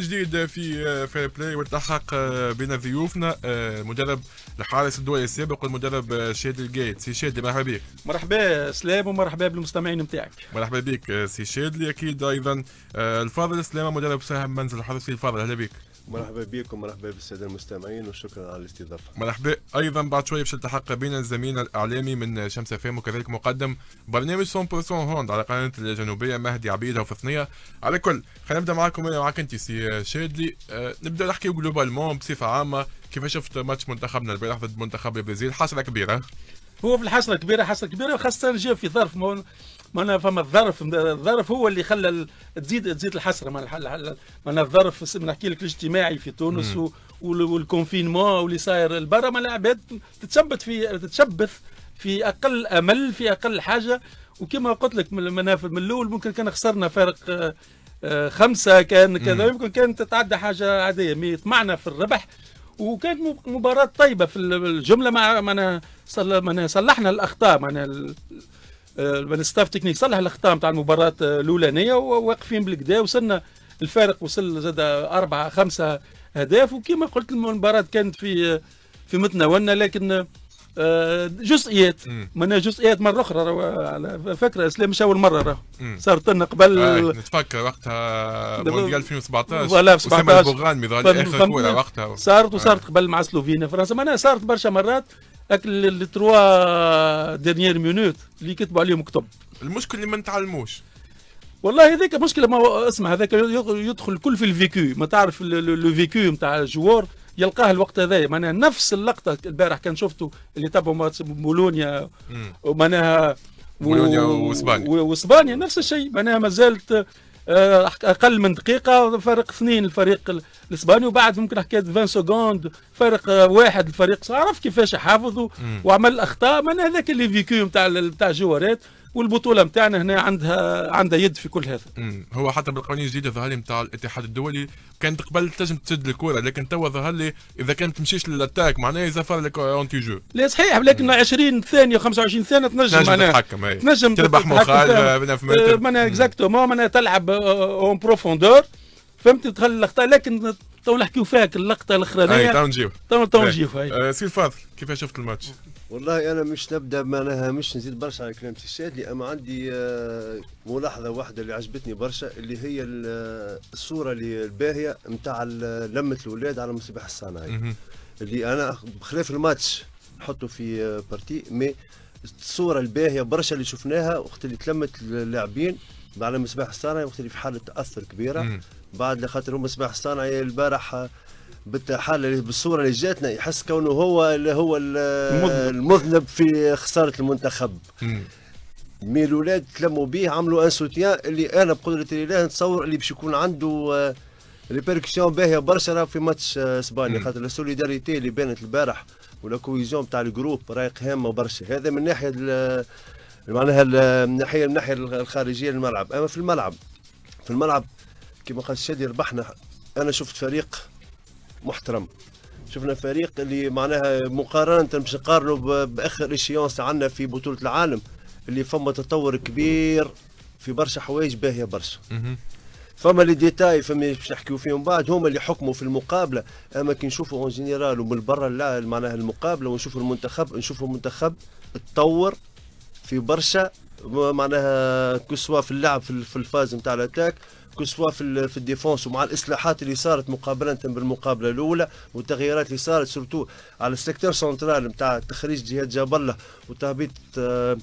من جديد في فير بلاي والتحق بين ضيوفنا المدرب آه، الحارس الدولي السابق والمدرب آه، شادي الجيت سي شادي مرحبا بك مرحبا سلام ومرحبا بالمستمعين نتاعك مرحبا بك آه، سي شادلي اكيد ايضا الفاضل سلام مدرب سهم منزل الحرس الفاضل اهلا بك مرحبا بكم مرحبا بالساده المستمعين وشكرا على الاستضافه. مرحبا ايضا بعد شويه باش نلتحق بنا الزميل الاعلامي من شمس فهم وكذلك مقدم برنامج 100% هوند على قناه الجنوبيه مهدي عبيده فثنيه على كل خلينا نبدا معكم انا معك انت سي شادلي أه نبدا نحكي جلوبالمون بصفه عامه كيف شفت ماتش منتخبنا البارح ضد منتخب البرازيل حصله كبيره هو في الحصله كبيره حصله كبيره وخاصه جاء في ظرف معناها فما الظرف الظرف هو اللي خلى تزيد تزيد الحسره معناها الظرف نحكي لك الاجتماعي في تونس والكونفينمون واللي صاير البرا معناها العباد تتشبث في تتشبث في اقل امل في اقل حاجه وكما قلت لك من الاول ممكن كان خسرنا فارق آه، آه، خمسه كان كذا يمكن كانت تتعدى حاجه عاديه مي طمعنا في الربح وكانت مباراه طيبه في الجمله معناها معنا صلحنا الاخطاء معنا الستاف تكنيك صلح الاخطاء تاع المباراه الاولانيه وواقفين بالكدا وصلنا الفارق وصل زاد أربعة خمسة أهداف وكما قلت المباراة كانت في في متناولنا لكن آه، جزئيات معناها جزئيات مره اخرى على فكره اسلام مش اول مره راه صارت لنا قبل آه، نتفكر وقتها مونديال 2017 فوالا في 17 البوغان ميضان اخر كوره وقتها صارت وصارت قبل مع سلوفينيا فرنسا معناها صارت برشا مرات لي تروا ديرنيير مينوت اللي كتبوا عليهم كتب المشكل اللي ما نتعلموش والله هذاك مشكله ما اسمع هذاك يدخل الكل في الفيكو ما تعرف لو فيكو نتاع الجوار يلقاه الوقت هذايا معناها نفس اللقطه البارح كان شفته اللي تبعوا ماتش بولونيا معناها بولونيا واسبانيا واسبانيا نفس الشيء معناها ما زالت آه، اقل من دقيقه فرق اثنين الفريق الاسباني وبعد ممكن حكايه 20 سكوند فرق آه، واحد الفريق عرف كيفاش حافظ وعمل اخطاء من هذاك اللي فيكيو نتاع نتاع الجوارات والبطوله نتاعنا هنا عندها عندها يد في كل هذا هو حتى بالقوانين الجديده ظهر لي نتاع الاتحاد الدولي كانت قبل تنجم تسد الكره لكن توا ظهر لي اذا كانت تمشيش للاتاك معناها يزفر لك اونتي جو لا صحيح لكن مم. 20 ثانيه 25 ثانيه تنجم تتحكم تنجم, تنجم تربح مخالفه آه، آه، معناها اكزاكتومون معناها تلعب اون آه، بروفوندور فهمت تخلي الاخطاء لكن تو نحكيو فيها اللقطه الاخرانيه تو نجيو تو نجيو سي فاضل كيفاش شفت الماتش؟ والله انا مش نبدا معناها مش نزيد برشا على كلام الشاد لان عندي آه، ملاحظه واحده اللي عجبتني برشا اللي هي آه، الصوره اللي الباهيه نتاع آه، لمه الاولاد على المصباح الصناعي اللي انا بخلاف الماتش نحطه في بارتي مي الصوره الباهيه برشا اللي شفناها وقت اللي تلمت اللاعبين على المصباح الصناعي وقت اللي في حاله تاثر كبيره بعد لخاطر هم المصباح الصناعي البارح بالحاله اللي بالصوره اللي جاتنا يحس كونه هو اللي هو المذنب في خساره المنتخب مي الاولاد تلموا به عملوا ان سوتيان اللي انا بقدره الله نتصور اللي باش يكون عنده آه، ريبيركسيون باهيه برشا في ماتش آه، اسبانيا خاطر السوليداريتي اللي بانت البارح ولا كويزيون تاع الجروب رايق هامه برشا هذا من ناحيه آه، معناها من ناحيه من ناحيه الخارجيه للملعب اما في الملعب في الملعب كما قال الشادي ربحنا انا شفت فريق محترم شفنا فريق اللي معناها مقارنه باش نقارنوا باخر اشيونس عندنا في بطوله العالم اللي فما تطور كبير في برشا حوايج باهيه برشا فما لي ديتاي فما باش نحكيو فيهم بعد هما اللي حكموا في المقابله اما كي نشوفوا اون جينيرال ومن برا لا معناها المقابله ونشوفوا المنتخب نشوفوا المنتخب تطور في برشا معناها كسوا في اللعب في الفاز نتاع الاتاك كو سوا في في الديفونس ومع الاصلاحات اللي صارت مقابله بالمقابله الاولى والتغييرات اللي صارت سورتو على السيكتور سنترال نتاع تخريج جهاد جاب الله وتهبيط دخلت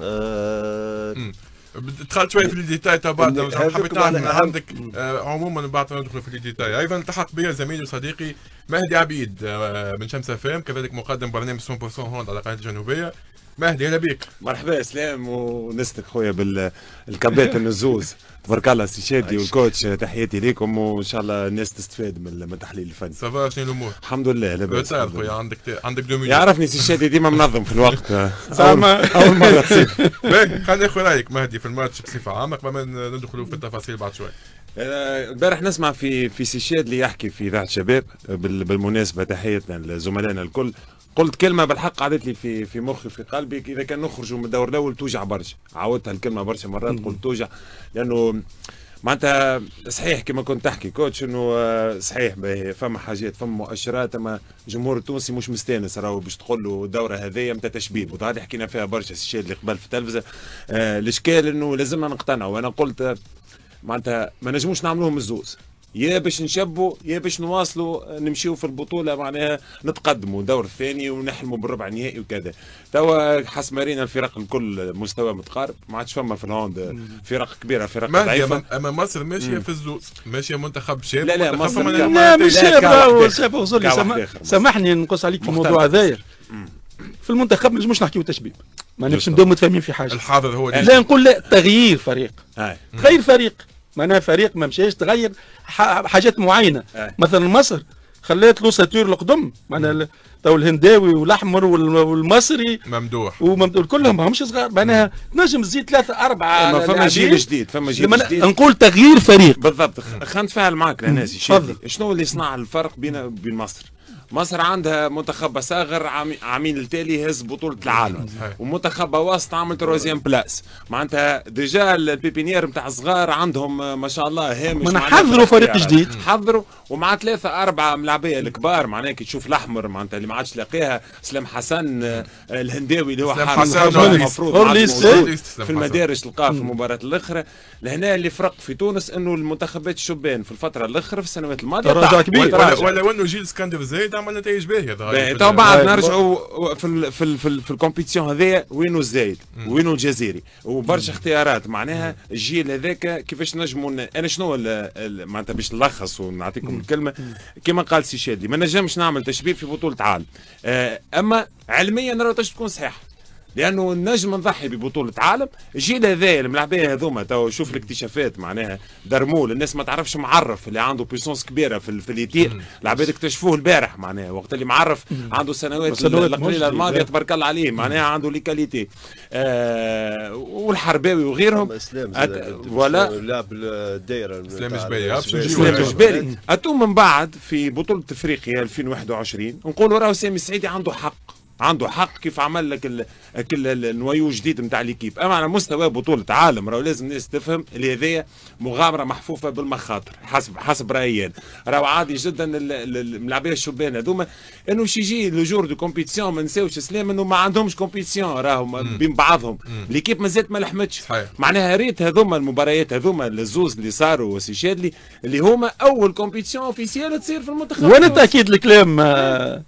آه، آه، شويه في الديتاي تاع بعد حبيت نعرف عندك آه، عموما بعد ندخل في الديتاي ايضا التحق بي زميلي وصديقي مهدي عبيد من شمس فام كذلك مقدم برنامج 100% هوند على قناه الجنوبيه مهدي هلا بيك مرحبا اسلام ونسلك خويا بالكابات النزوز تبارك الله سي شادي والكوتش تحياتي ليكم وان شاء الله الناس تستفاد من التحليل الفني سافا شنو الامور؟ الحمد لله لاباس تعرف خويا عندك عندك دو يعرفني سي شادي ديما منظم في الوقت أول, اول مره تصير خلينا ناخذ رايك مهدي في الماتش بصفه عامه قبل ما ندخلوا في التفاصيل بعد شوي البارح نسمع في في سي اللي يحكي في اذاعه الشباب بالمناسبه تحياتنا لزملائنا الكل قلت كلمة بالحق عادت لي في في مخي في قلبي إذا كان نخرجوا من الدور الأول توجع برشا عاودتها الكلمة برشا مرات قلت توجع لأنه معناتها صحيح كما كنت تحكي كوتش انه آه، صحيح فما حاجات فما مؤشرات اما الجمهور التونسي مش مستانس راهو باش تقول له الدوره هذيا متى تشبيب وتعاد حكينا فيها برشا الشيء اللي قبل في التلفزه آه، الاشكال انه لازمنا نقتنعوا وانا قلت آه، معناتها ما نجموش نعملوهم الزوز يا باش نشبوا يا باش نواصلوا نمشيو في البطوله معناها نتقدموا الدور الثاني ونحلموا بالربع النهائي وكذا توا حسمارينا الفرق الكل مستوى متقارب ما عادش فما في الهوند فرق كبيره فرق ضعيفه اما مصر ماشيه في الزوز ماشيه منتخب شاب لا لا مصر لا مش شاب سامحني نقص عليك في الموضوع هذايا في المنتخب مش, مش نحكيو تشبيب ما نبش نبداو متفاهمين في حاجه الحاضر هو آه. لا نقول لا تغيير فريق آه. تغير فريق معناها فريق ما مشاش تغير حاجات معينه أه. مثلا مصر خلات له ساتور القدم معناها تو الهنداوي والاحمر والمصري ممدوح وممدوح كلهم ماهمش صغار معناها تنجم تزيد ثلاثه اربعه إيه، فما جيل جديد فما جيل جديد نقول تغيير فريق بالضبط خلينا نتفاعل معك ناسي شنو اللي صنع الفرق بين بين مصر مصر عندها منتخب صغر عامين التالي هز بطولة العالم ومنتخب وسط عمل تروزيام بلاس معناتها ديجا البيبينير نتاع الصغار عندهم ما شاء الله هامش من حضروا فريق جديد حضروا ومع ثلاثة أربعة ملاعبية الكبار معناها كي تشوف الأحمر معناتها اللي ما عادش لاقيها سلام حسن آه، الهنداوي اللي هو حارس المفروض في المدارس تلقاه في المباراة الأخرى لهنا اللي فرق في تونس أنه المنتخبات الشبان في الفترة الأخرى في السنوات الماضية تراجع كبير ولا ولا وانه جيل سكندر زايد عملنا تي اس بي هذا تو بعد نرجعوا في الـ في الـ في, ال في الكومبيتيسيون هذايا وينو الزايد وينو الجزيري وبرشا اختيارات معناها الجيل هذاك كيفاش نجموا انا شنو معناتها باش نلخص ونعطيكم الكلمه كما قال سي شادلي ما نجمش نعمل تشبيه في بطوله عالم آه، اما علميا نرى تكون صحيحه لانه النجم نضحي ببطوله عالم الجيل هذايا الملاعبيه هذوما تو شوف الاكتشافات معناها درمول الناس ما تعرفش معرف اللي عنده بيسونس كبيره في, في اليتير العباد اكتشفوه البارح معناها وقت اللي معرف عنده سنوات القليله الماضيه تبارك الله عليه معناها عنده لي كاليتي آه والحرباوي وغيرهم ولا لاعب الدائره اسلام جبالي اسلام جبالي من بعد في بطوله افريقيا 2021 نقولوا راهو سامي السعيدي عنده حق عنده حق كيف عمل لك كل النوايو جديد نتاع ليكيب اما على مستوى بطوله عالم راهو لازم الناس تفهم اللي هذايا مغامره محفوفه بالمخاطر حسب حسب رايي راهو عادي جدا الملاعبيه الشبان هذوما انه شي يجي لو جور دو كومبيتيسيون ما نساوش اسلام انه ما عندهمش كومبيتيسيون راهم بين بعضهم ليكيب مازالت ما لحمتش معناها ريت هذوما المباريات هذوما الزوز اللي صاروا وسيشادلي اللي هما اول كومبيتيسيون اوفيسيال تصير في المنتخب وانا تاكيد الكلام آه،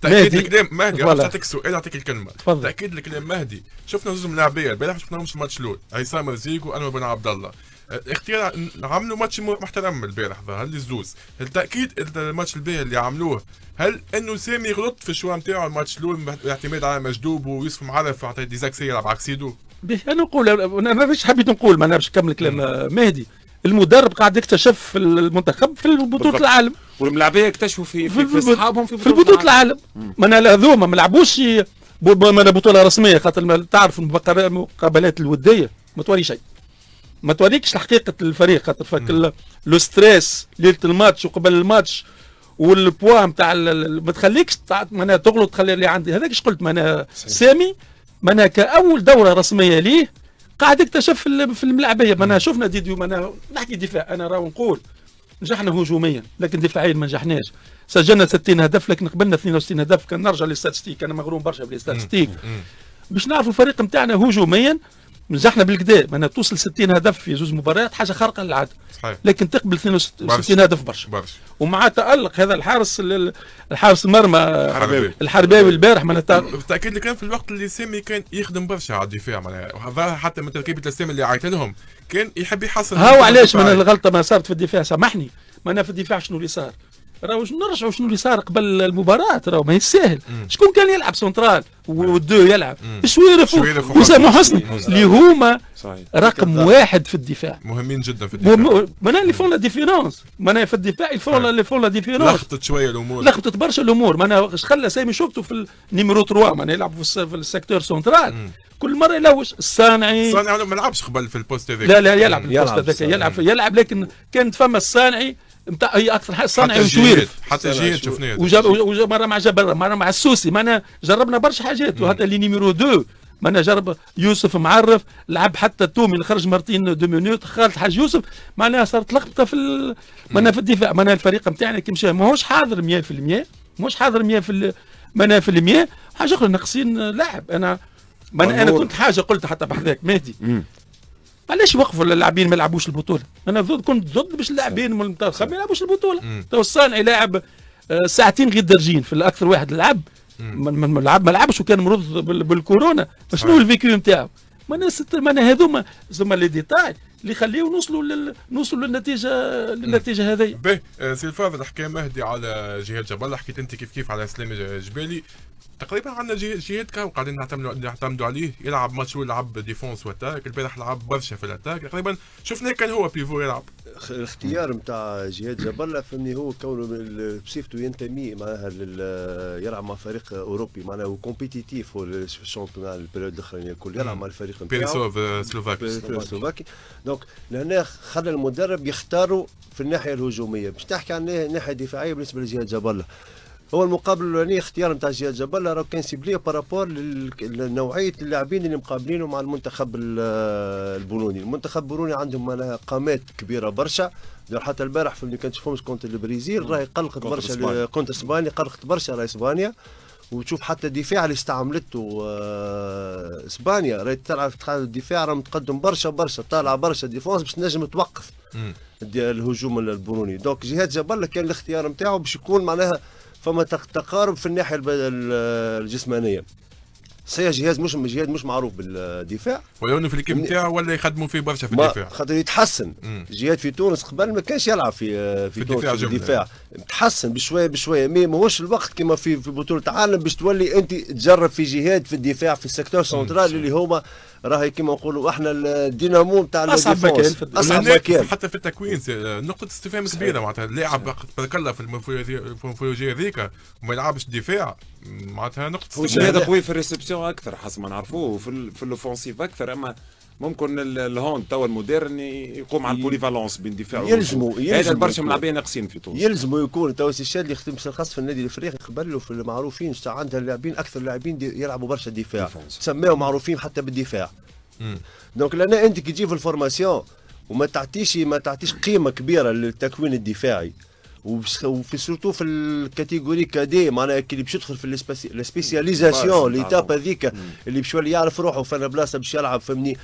تاكيد الكلام مهدي راح تعطيك السؤال نعطيك الكلمه تفضل تاكيد الكلام مهدي شفنا زوج ملاعبيه البارح شفناهم في الماتش الاول عصام زيكو انور بن عبد الله اختيار عملوا ماتش محترم البارح ظهر لي الزوز التاكيد الماتش البارح اللي عملوه هل انه سامي غلط في الشوا نتاعو الماتش الاول باعتماد على مجدوب ويوسف معرف عطى ديزاكسي يلعب عكسيدو باش انا نقول انا ما فيش حبيت نقول ما انا باش نكمل كلام مهدي المدرب قاعد يكتشف المنتخب في بطوله العالم والملاعبيه اكتشفوا في في, في, في اصحابهم في, في البطوله العالم معناها هذوما ما لعبوش معناها بطوله رسميه خاطر تعرف المقابلات الوديه ما توري شيء ما توريكش حقيقه الفريق خاطر فك لو ستريس ليله الماتش وقبل الماتش والبوا نتاع ما تخليكش معناها تغلط تخلي اللي عندي هذاك ايش قلت معناها سامي معناها كاول دوره رسميه ليه قاعد اكتشف في الملعبيه معناها شفنا ديديو معناها نحكي دفاع انا راه نقول نجحنا هجوميا لكن دفاعيا ما نجحناش سجلنا 60 هدف لكن قبلنا 62 هدف كان نرجع للستاتستيك انا مغروم برشا بالستاتستيك باش نعرفوا الفريق نتاعنا هجوميا نجحنا بالكدا معناها توصل 60 هدف في زوج مباريات حاجه خارقه للعاده صحيح. لكن تقبل 62 هدف برشا برشا ومع تالق هذا الحارس الحارس المرمى الحرباوي الحرباوي البارح معناها بالتاكيد كان في الوقت اللي سامي كان يخدم برشا على الدفاع معناها حتى من تركيبه السامي اللي عيط لهم كان يحب يحصل هو علاش من الغلطه ما صارت في الدفاع سامحني معناها في الدفاع شنو اللي صار؟ راه نرجعوا شنو اللي صار قبل المباراه راه ماهيش ساهل شكون كان يلعب سنترال ودو يلعب فوق وسام حسني اللي هما رقم واحد في الدفاع مهمين جدا في الدفاع معناها اللي فون لا ديفيرونس معناها في الدفاع يفون اللي فون لا ديفيرونس لخبطت شويه الامور لخبطت برشا الامور معناها خلى سامي شفته في النيميرو 3 معناها يلعب في السيكتور سنترال كل مره يلوش الصانعي الصانعي ما لعبش قبل في البوست هذاك لا لا يلعب البوست هذاك يلعب يلعب لكن كانت فما الصانعي نتاع هي اكثر حاجه صانع وتويرف حتى جيت شفناه وجاب مره مع جبر مره مع السوسي معنا جربنا برشا حاجات وهذا اللي نيميرو 2 معنا جرب يوسف معرف لعب حتى التومي اللي خرج مرتين دو مينوت خالد حاج يوسف معناها صارت لخبطه في ال... معناها في الدفاع معناها الفريق نتاعنا كي مشى ماهوش حاضر 100% ماهوش حاضر 100% في في المياه حاجه اخرى ناقصين لاعب انا ما انا, أنا كنت حاجه قلت حتى بحذاك مهدي علاش وقفوا اللاعبين ما يلعبوش البطوله انا ضد كنت ضد باش اللاعبين من المنتخب ما يلعبوش البطوله تو الصانع يلعب آه، ساعتين غير درجين في الاكثر واحد لعب ما لعب ما لعبش وكان مرض بالكورونا شنو الفيكيو نتاعو ما انا هذوما زعما لي ديتاي اللي يخليه نوصلوا لل... نوصلوا للنتيجه للنتيجه هذه. باهي آه، سي الفاضل حكى مهدي على جهاد جبل حكيت انت كيف كيف على سلام جبالي تقريبا عندنا جهاد كان قاعدين نعتمدوا نعتمدوا عليه يلعب ماتش ويلعب ديفونس واتاك البارح لعب برشا في الاتاك تقريبا شفنا كان هو بيفو يلعب الاختيار نتاع جهاد جبرله فهمني هو كونه بصفته ينتمي معناها يلعب مع فريق اوروبي معناها هو كومبيتيتيف هو الشامبيون البريود الاخرانيه الكل يلعب مع الفريق نتاعو بيريسوف سلوفاكي سلوفاكي دونك لهنا خلى المدرب يختاروا في الناحيه الهجوميه باش تحكي عن الناحيه الدفاعيه بالنسبه لجهاد الله هو المقابل الاولاني اختيار نتاع جهاد جبل راه كان سيبليه بارابور لنوعيه اللاعبين اللي مقابلينه مع المنتخب البولوني المنتخب البولوني عندهم معناها قامات كبيره برشا حتى البارح في اللي كنت تشوفهمش كونت البرازيل راهي قلقت برشا كونت اسبانيا قلقت برشا راهي اسبانيا وتشوف حتى الدفاع اللي استعملته آه، اسبانيا راهي تلعب الدفاع راه متقدم برشا برشا طالعه برشا ديفونس باش تنجم توقف الهجوم البولوني دونك جهاد جبل كان الاختيار نتاعو باش يكون معناها فما تقارب في الناحيه الجسمانيه صحيح جهاز مش جهاز مش معروف بالدفاع ولو في الكيم نتاعو ولا يخدموا فيه برشا في الدفاع خاطر يتحسن جهاز في تونس قبل ما كانش يلعب في في, في تونس في الدفاع تحسن بشويه بشويه مي ماهوش الوقت كما في في بطوله العالم باش تولي انت تجرب في جهاد في الدفاع في السيكتور سنترال اللي هما راهي كما نقولوا احنا الدينامو نتاع اصعب مكان اصعب مكان حتى في التكوين نقطه استفهام كبيره معناتها اللاعب تبارك الله في المورفولوجيا هذيك وما يلعبش دفاع معناتها نقطه استفهام هذا قوي في الريسبسيون مينو اكثر حسب ما نعرفوه في, في الاوفونسيف اكثر اما ممكن الهوند توا المودرن يقوم على البوليفالونس بين دفاع يلزموا هذا برشا ملاعبين ناقصين في تونس يلزموا يكون توا سي الشاد اللي يخدم سرخص في النادي الافريقي قبل في المعروفين عندها اللاعبين اكثر لاعبين يلعبوا برشا دفاع سماهم معروفين حتى بالدفاع دونك لان انت كي تجي في الفورماسيون وما تعطيش ما تعطيش قيمه كبيره للتكوين الدفاعي وفي سورتو في الكاتيجوري كادي معناها كي اللي باش يدخل في السبيسياليزاسيون ليتاب نعم. هذيك اللي باش يولي يعرف روحه في بلاصه باش يلعب فهمني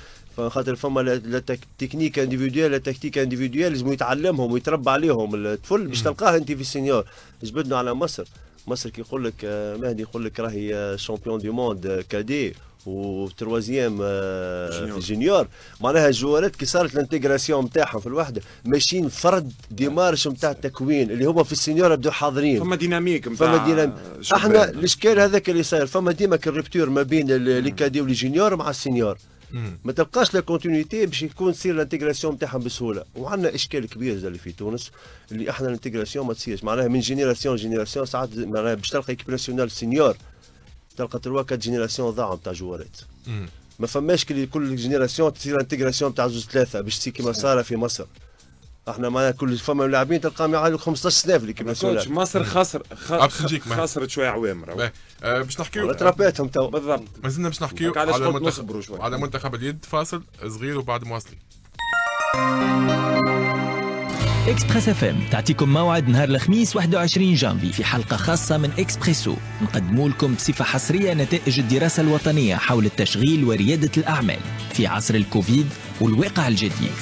خاطر فما لا تكنيك انديفيديوال لا تكتيك انديفيديوال لازم يتعلمهم ويتربى عليهم الطفل باش تلقاه انت في السينيور جبدنا على مصر مصر كي يقول لك آه، مهدي يقول لك راهي شامبيون دي موند كادي وتروازيام في آه، الجونيور معناها الجوارات كي صارت الانتيغراسيون نتاعهم في الوحده ماشيين فرد ديمارش نتاع التكوين اللي هما في السينيور بدو حاضرين فما ديناميك فما ديناميك احنا الاشكال هذاك اللي صاير فما ديما كالريبتور ما بين لي كادي ولي جونيور مع السينيور ما تبقاش لا كونتينيتي باش يكون تصير الانتيغراسيون نتاعهم بسهوله وعندنا اشكال كبير زاد في تونس اللي احنا الانتيغراسيون ما تصيرش معناها من جينيراسيون جينيراسيون ساعات معناها باش تلقى ايكيب ناسيونال سينيور تلقى تروا كات جينيراسيون ضاعوا نتاع جوارات ما فماش كل جينيراسيون تصير انتجراسيون نتاع زوج ثلاثه باش تصير كيما صار في مصر احنا ما كل فما لاعبين تلقاهم يعادلوا 15 سنه في ليكيب ناسيونال مصر خسر خسر خسرت شويه عوامر آه، باش نحكيو ترابيتهم تو بالضبط مازلنا باش نحكيو على منتخب على منتخب اليد فاصل صغير وبعد مواصلين اكسبريس اف ام تعطيكم موعد نهار الخميس 21 جانفي في حلقه خاصه من اكسبريسو نقدموا لكم بصفه حصريه نتائج الدراسه الوطنيه حول التشغيل ورياده الاعمال في عصر الكوفيد والواقع الجديد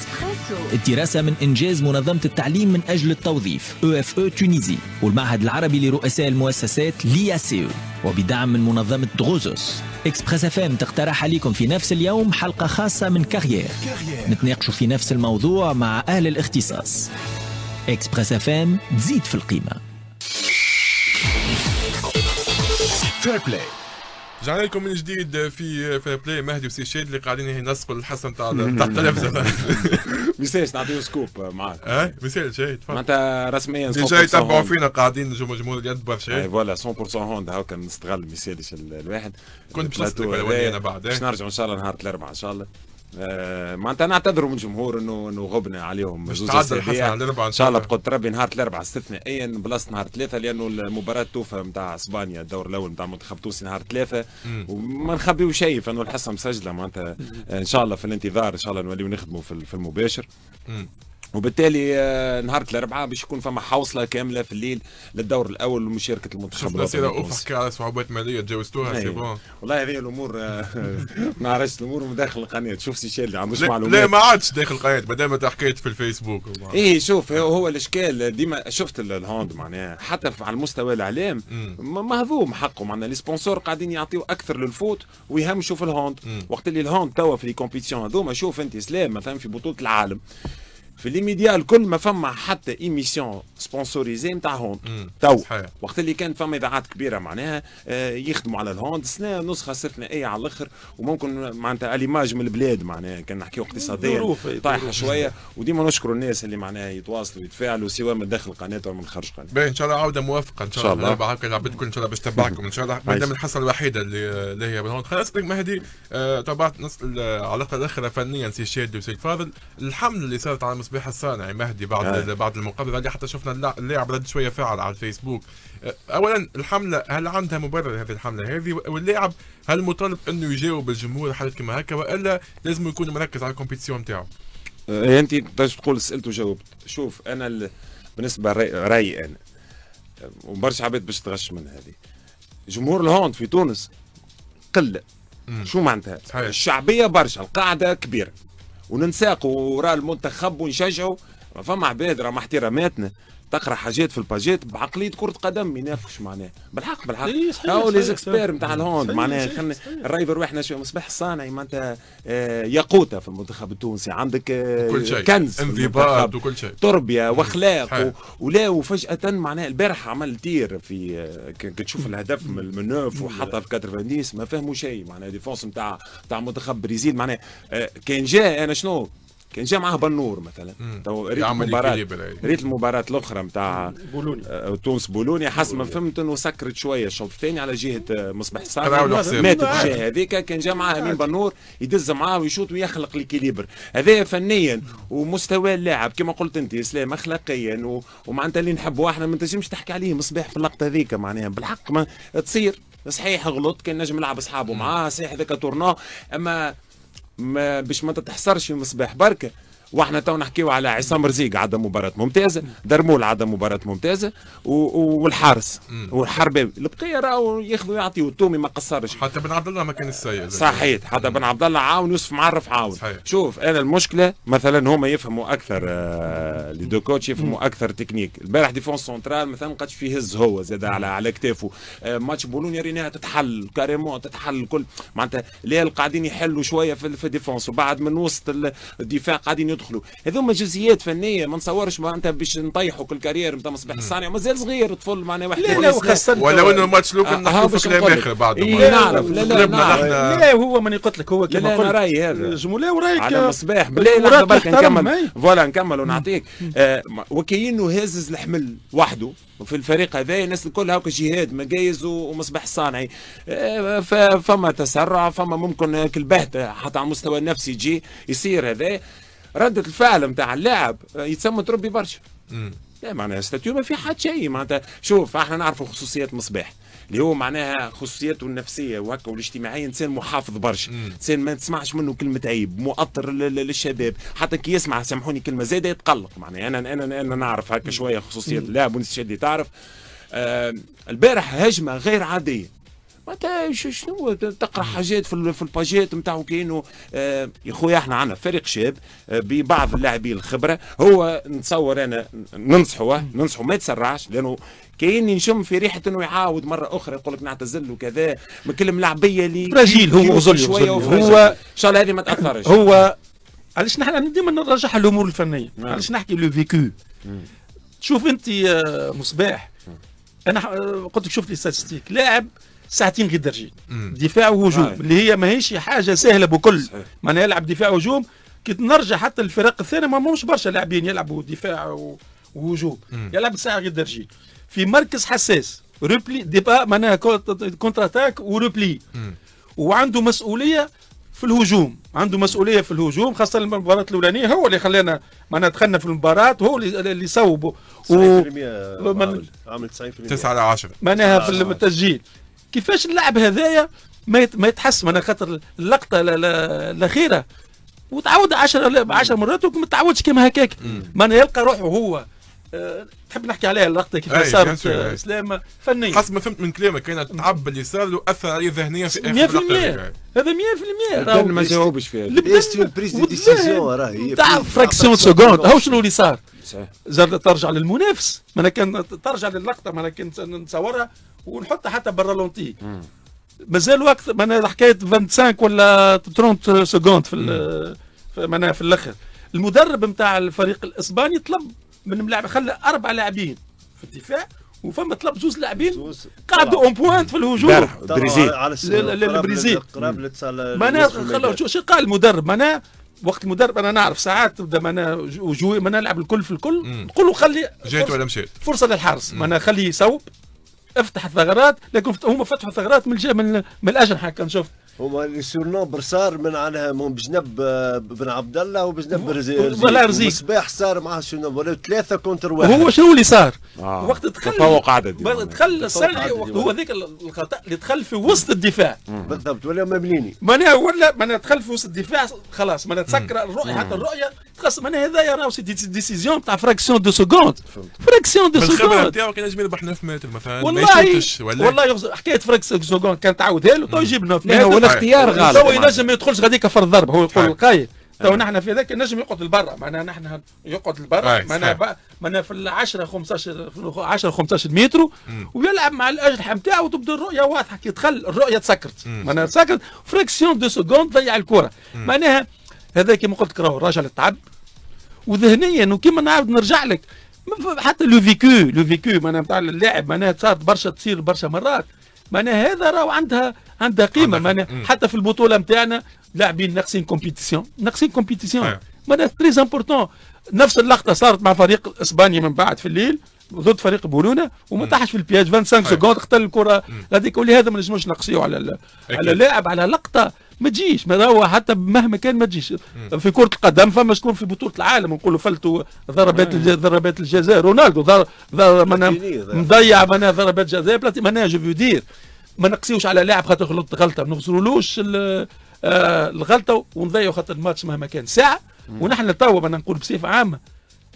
الدراسة من إنجاز منظمة التعليم من أجل التوظيف EFE تونيزي والمعهد العربي لرؤساء المؤسسات لياسيو وبدعم من منظمة غوزوس اكسبريس اف ام تقترح عليكم في نفس اليوم حلقة خاصة من كارير نتناقشوا في نفس الموضوع مع أهل الاختصاص اكسبريس اف ام تزيد في القيمة Fair play. رجعنا لكم من جديد في في بلاي مهدي وسيشيد اللي قاعدين ينسقوا الحصه نتاع تحت التلفزه ميساج نعطيو سكوب معاك اه ميساج شاهد معناتها رسميا ديجا يتبعوا فينا قاعدين جمهور جمهور اليد برشا اي فوالا 100% هوند هاكا نستغل ميساج الواحد كنت باش نسالك انا بعد باش نرجع ان شاء الله نهار الاربعاء ان شاء الله آه معناتها نعتذروا من الجمهور انه انه غبنا عليهم باش تعدل حسن على الاربعه ان شاء الله بقدر ربي نهار الاربعاء استثنائيا بلاصه نهار ثلاثه لانه المباراه توفى نتاع اسبانيا الدور الاول نتاع المنتخب التونسي نهار ثلاثه وما نخبيو شيء فانه الحصه مسجله معناتها ان شاء الله في الانتظار ان شاء الله نوليو نخدموا في المباشر مم. وبالتالي آه، نهار الاربعاء باش يكون فما حوصله كامله في الليل للدور الاول لمشاركه المنتخب شفنا افق على صعوبات ماليه تجاوزتوها إيه. سي بون والله هذه الامور آه، ما عرفتش الامور من داخل القناه شوف سي شادي عندوش معلومات لا ما عادش داخل القناه ما دام حكيت في الفيسبوك ايه شوف هو الاشكال ديما شفت الهوند معناها حتى على المستوى الاعلام مهضوم حقه معناها لي سبونسور قاعدين يعطيو اكثر للفوت ويهمشوا في الهوند وقت اللي الهوند توا في لي كومبيتيسيون هذوما شوف انت سلام مثلا في بطوله العالم في لي ميديا الكل ما فما حتى ايميسيون سبونسوريزي نتاع هوند تو وقت اللي كان فما اذاعات كبيره معناها آه، يخدموا على الهوند سنا نسخه استثنائيه على الاخر وممكن معناتها اليماج من البلاد معناها كان نحكيو اقتصاديا طايحه شويه وديما نشكر الناس اللي معناها يتواصلوا ويتفاعلوا سواء من داخل القناه او من خارج القناه. باهي ان شاء الله عوده موافقه ان شاء الله هكا العباد الكل ان شاء الله باش تبعكم ان شاء الله من الحصه الوحيده اللي هي بالهوند خلاص مهدي تبعت آه، على الاخر فنيا سي شادي وسي الفاضل الحمل اللي صارت على صباح الصانعي مهدي بعد آه. بعد المقابله هذه حتى شفنا اللاعب رد شويه فعل على الفيسبوك آه، اولا الحمله هل عندها مبرر هذه الحمله هذه واللاعب هل مطالب انه يجاوب الجمهور حالة كما هكا والا لازم يكون مركز على الكومبيتيسيون نتاعو آه انت باش تقول سالت وجاوبت شوف انا ال... بالنسبه رايي انا آه، وبرشا عباد باش تغش من هذه جمهور الهوند في تونس قله شو معناتها الشعبيه برشا القاعده كبيره وننساقوا وراء المنتخب ونشجعوا فما عباد راه احتراماتنا تقرا حاجات في الباجيت بعقليه كره قدم ما ينافقش معناها بالحق بالحق إيه، او زكسبير نتاع الهوند معناها خلينا الرايفر واحنا شويه مصباح الصانعي معناتها آه، ياقوته في المنتخب التونسي عندك آه، كل شيء كنز انضباط وكل شيء تربيه واخلاق ولا وفجاه معناها البارح عمل تير في آه، تشوف الهدف من المنوف وحطها في 90 ما فهموا شيء معناها ديفونس نتاع نتاع منتخب برازيل معناها كان جاء انا شنو كان جا معاه بنور مثلا تو ريت المباراه ريت المباراه الاخرى نتاع بولونيا آه، تونس بولونيا حسب ما فهمت انه سكرت شويه الشوط الثاني على جهه آه، مصباح صار ماتت الجهه هذيك كان جا معاه امين بنور يدز معاه ويشوط ويخلق ليكيليبر هذا فنيا ومستوى اللاعب كما قلت انت اسلام اخلاقيا ومعناتها اللي نحبوا احنا ما تنجمش تحكي عليه مصباح في اللقطه هذيك معناها بالحق ما تصير صحيح غلط كان نجم يلعب اصحابه معاه صحيح هذاك تورنو اما ما باش ما تتحصرش المصباح بركه واحنا تو نحكيو على عصام رزيق عدى مباراه ممتازه درمول عدى مباراه ممتازه و... والحارس والحربي البقيه راهو ياخذوا يعطيوا تومي ما قصرش حتى بن عبد الله ما كان السيء صحيح حتى بن عبد الله عاون يوسف معرف عاون صحيح. شوف انا المشكله مثلا هما يفهموا اكثر آه، لي دو كوتش يفهموا اكثر تكنيك البارح ديفونس سنترال مثلا ما قدش فيه هو زاد على على كتافه آه، ماتش بولونيا ريناها تتحل كاريمون تتحل الكل معناتها ليه قاعدين يحلوا شويه في, في الديفونس وبعد من وسط الدفاع قاعدين يدخلوا هذوما جزئيات فنيه ما نصورش معناتها باش نطيحوا كل كارير نتاع مصباح الصانع مازال صغير طفل معنا واحد لا لا ولا ولو انه لو كان نحكوا في كلام اخر بعد إيه نعرف لا لا لا, لا هو ماني قلت لك هو كما قلت رايي هذا جمله ورايك على آه، مصباح لا برك نكمل فوالا نكمل ونعطيك آه، وكأنه هازز الحمل وحده وفي الفريق هذا الناس الكل هاك جهاد مجايز ومصباح الصانعي آه، فما تسرع فما ممكن البهتة حتى على المستوى النفسي يجي يصير هذا ردة الفعل نتاع اللاعب آه، يتسمى تربي برشا لا معناها ستاتيو ما في حد شيء معناتها شوف احنا نعرفوا خصوصيات مصباح اللي هو معناها خصوصيته النفسيه وهكا والاجتماعيه انسان محافظ برشا انسان ما تسمعش منه كلمه عيب مؤطر للشباب حتى كي يسمع سامحوني كلمه زايده يتقلق معناها انا انا انا نعرف هكا شويه خصوصيه اللاعب ونسي تعرف آه البارح هجمه غير عاديه معناتها شنو تقرا حاجات في في الباجات نتاعو كانه آه، يا خويا احنا عندنا فريق شاب آه، ببعض اللاعبين الخبره هو نتصور انا ننصحه آه، ننصحه ما يتسرعش لانه كاين نشم في ريحه انه يعاود مره اخرى يقول لك نعتزل وكذا مكلم لعبيه لي رجيل هو وزل شويه هو ان شاء الله هذه ما تاثرش هو علاش نحن ديما نرجح الامور الفنيه نعم. علاش نحكي لو فيكو تشوف نعم. انت مصباح انا قلت لك شوف لي ستاتستيك لاعب ساعتين غير درجين دفاع وهجوم آه. اللي هي ماهيش حاجه سهله بكل معناها يلعب دفاع وهجوم كي نرجع حتى الفرق الثانيه ما مش برشا لاعبين يلعبوا دفاع وهجوم يلعب ساعه غير درجين في مركز حساس روبلي ديبا معناها كونتر اتاك وروبلي وعنده مسؤوليه في الهجوم عنده مسؤوليه في الهجوم خاصه المباراه الاولانيه هو اللي خلانا معنا دخلنا في المباراه هو اللي اللي صوبه و... عامل 90% 9 على 10 معناها في التسجيل كيفاش اللعب هذايا ما يتحسم انا خاطر اللقطه الاخيره وتعود 10 10 مرات وما تعودش كما هكاك ما يلقى روحه هو تحب نحكي عليها اللقطه كيف صارت اسلام آه، فنيه حسب ما فهمت من كلامك كان التعب اللي صار له اثر عليه ذهنيا في اخر 100% يعني. هذا 100% راهو ما جاوبش فيها لبنان بريز دي ديسيزيون راهي تاع فراكسيون سكوند هاو شنو اللي صار زاد ترجع للمنافس ما كان ترجع للقطه ما كان نصورها ونحطها حتى برا لونتي مازال وقت معناها حكايه 25 ولا 30 سكوند في معناها في الاخر المدرب نتاع الفريق الاسباني طلب من ملاعب خلى اربع لاعبين في الدفاع وفما طلب زوز لاعبين قعدوا اون بوانت في الهجوم البريزيل البرازيل معناها خلاو شو قال المدرب معناها وقت المدرب انا نعرف ساعات تبدا معنا وجوي معنا نلعب الكل في الكل نقول خلي جيت ولا مشيت فرصه للحارس معنا خليه يصوب افتح الثغرات لكن هما فتحوا الثغرات من الجهه من, من الاجنحه كان شفت هما لي سورنون برصار من عنها من بجنب بن عبد الله وبجنب رزيق صباح صار معاه سورنون ولا ثلاثه كونتر واحد هو شنو اللي صار؟ آه. وقت دخل تفوق عددي دخل السري وقت هو ذاك الخطا اللي دخل في وسط الدفاع بالضبط ولا مبليني معناها ولا معناها دخل في وسط الدفاع خلاص معناها تسكر الرؤيه حتى الرؤيه خاص هذا يا راهو سيدي ديسيزيون تاع فراكسيون دو سكوند فراكسيون دو سكوند الخبره نتاعو كان ينجم يربح 9 متر مثلا والله والله حكايه فراكسيون دو سكوند كان تعاودها له تو يجيب 9 متر هو الاختيار غالب هو ينجم ما يدخلش غاديك كفر الضرب هو يقول طيب. القايد آه. تو نحن في ذاك النجم يقعد لبرا معناها نحن يقعد لبرا آه، معناها معناها في 10 15 10 15 متر ويلعب مع الاجنحه نتاعو وتبدا الرؤيه واضحه كي دخل الرؤيه تسكرت معناها تسكرت فراكسيون دو سكوند ضيع الكره معناها هذا كما قلت لك راهو راجل تعب وذهنيا وكما نعاود نرجع لك حتى لو فيكو لو فيكو معناها نتاع اللاعب معناها صارت برشا تصير برشا مرات معناها هذا راهو عندها عندها قيمه معناها حتى في البطوله نتاعنا لاعبين ناقصين كومبيتيسيون ناقصين كومبيتيسيون آه. معناها تريز امبورتون نفس اللقطه صارت مع فريق اسبانيا من بعد في الليل ضد فريق بولونا وما طاحش في البياج 25 سكوند قتل الكره هذيك ولهذا ما نجموش نقصيو على على لاعب على لقطه ما تجيش ما هو حتى مهما كان ما تجيش في كره القدم فما شكون في بطوله العالم نقولوا فلتوا ضربات ضربات الجزاء رونالدو ضر ضر إيه، مضيع معناها ضربات جزاء بلاتي معناها جو دير ما نقسيوش على لاعب خاطر غلط غلطه ما نغسلولوش آه، الغلطه ونضيعوا خاطر الماتش مهما كان ساعه ونحن توا انا نقول بصفه عامه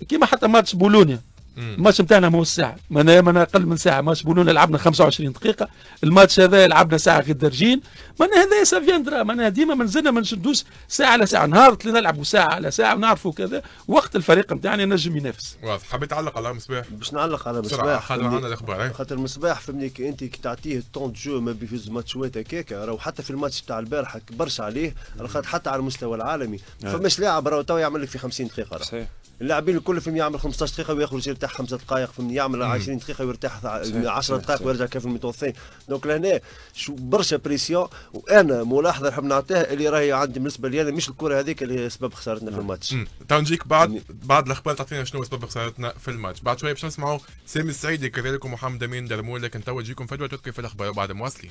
كيما حتى ماتش بولونيا الماتش نتاعنا ماهوش ساعه معناها معناها اقل من ساعه ماتش بولونا لعبنا 25 دقيقه الماتش هذا لعبنا ساعه غير درجين معناها هذا سافياندرا معناها ديما ما نزلنا ما نشدوش ساعه على ساعه نهار اللي نلعبوا ساعه على ساعه ونعرفوا كذا وقت الفريق نتاعنا ينجم ينافس واضح حبيت تعلق على مصباح باش نعلق على مصباح خاطر عندنا الاخبار خاطر مصباح فهمني كي انت كي تعطيه التون جو ما بيفوز ماتشات هكاك راهو حتى في الماتش تاع البارحه برشا عليه خاطر حتى على المستوى العالمي فماش لاعب راهو تو يعمل لك في 50 دقيقه صحيح اللاعبين الكل فيهم يعمل 15 دقيقه ويخرج يرتاح 5 دقائق فهمني يعمل 20 دقيقه ويرتاح 10 دقائق ويرجع كيف المتوفي دونك لهنا برشا بريسيون وانا ملاحظه نحب نعطيها اللي راهي عندي بالنسبه لي انا مش الكره هذيك اللي سبب خسارتنا في نعم. الماتش تو نجيك بعد يعني- بعد الاخبار تعطينا شنو سبب خسارتنا في الماتش بعد شويه باش نسمعوا سامي السعيدي كذلك ومحمد امين درمول لكن تو نجيكم فجوه تذكر في الاخبار بعد مواصلين